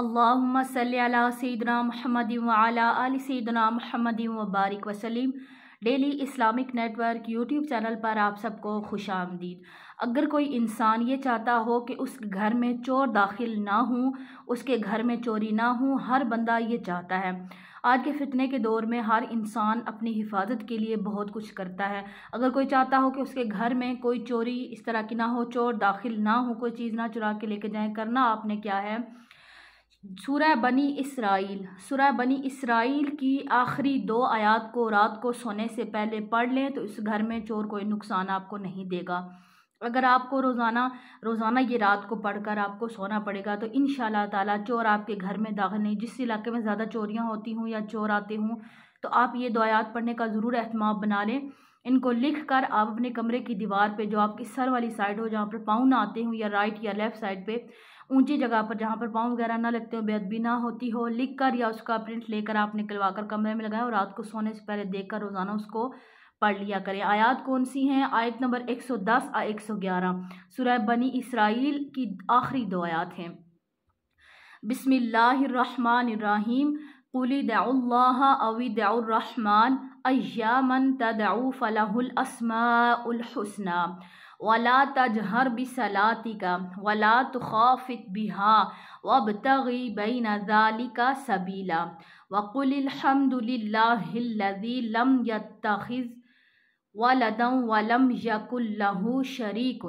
اللہم اللہ مسلی علیہ سیدام محمدینعلیٰ علیہ سیدّام محمدین وبارک وسلم daily Islamic network YouTube channel پر آپ سب کو خوش آمدید اگر کوئی انسان یہ چاہتا ہو کہ اس گھر میں چور داخل نہ ہوں اس کے گھر میں چوری نہ ہوں ہر بندہ یہ چاہتا ہے آج کے فتنے کے دور میں ہر انسان اپنی حفاظت کے لیے بہت کچھ کرتا ہے اگر کوئی چاہتا ہو کہ اس کے گھر میں کوئی چوری اس طرح کی نہ ہو چور داخل نہ ہوں کوئی چیز نہ چرا کے لے کے جائیں کرنا آپ نے کیا ہے سورہ بنی اسرائیل سورہ بنی اسرائیل کی آخری دو آیات کو رات کو سونے سے پہلے پڑھ لیں تو اس گھر میں چور کوئی نقصان آپ کو نہیں دے گا اگر آپ کو روزانہ روزانہ یہ رات کو پڑھ کر آپ کو سونا پڑے گا تو ان شاء اللہ تعالیٰ چور آپ کے گھر میں داخل نہیں جس علاقے میں زیادہ چوریاں ہوتی ہوں یا چور آتے ہوں تو آپ یہ دو آیات پڑھنے کا ضرور اہتمام بنا لیں ان کو لکھ کر آپ اپنے کمرے کی دیوار پہ جو آپ کی سر والی سائڈ ہو جہاں پر پاؤں نہ آتے ہوں یا رائٹ یا لیفٹ سائڈ پہ اونچی جگہ پر جہاں پر پاؤں وغیرہ نہ لگتے ہو بیعت بھی نہ ہوتی ہو لکھ کر یا اس کا پرنٹ لے کر آپ نکلوا کر کمرے میں لگائیں اور رات کو سونے سے پہلے دیکھ کر روزانہ اس کو پڑھ لیا کریں آیات کون سی ہیں آیت نمبر ایک سو دس ایک سو گیارہ بنی اسرائیل کی آخری دو آیات ہیں بسم اللہ الرحمن الرحیم قل ادعوا الله أو ادعوا الرحمن أياما تدعوا فله الأسماء الحسنى ولا تجهر بصلاتك ولا تخافت بها وابتغي بين ذلك سبيلا وقل الحمد لله الذي لم يتخذ ولدا ولم يكن له شريك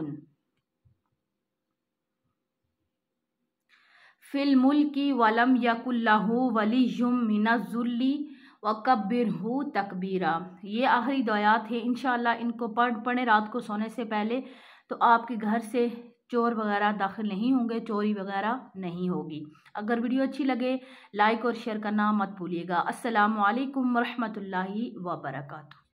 فی الملکی ولم یق اللہ ولی یم من زلی وکبر ہو تقبیرہ یہ آخری دویات ہیں انشاءاللہ ان کو پڑھ پڑھیں رات کو سونے سے پہلے تو آپ کے گھر سے چور وغیرہ داخل نہیں ہوں گے چوری وغیرہ نہیں ہوگی اگر ویڈیو اچھی لگے لائک اور شیئر کرنا مت بھولیے گا السلام علیکم ورحمۃ اللہ وبرکاتہ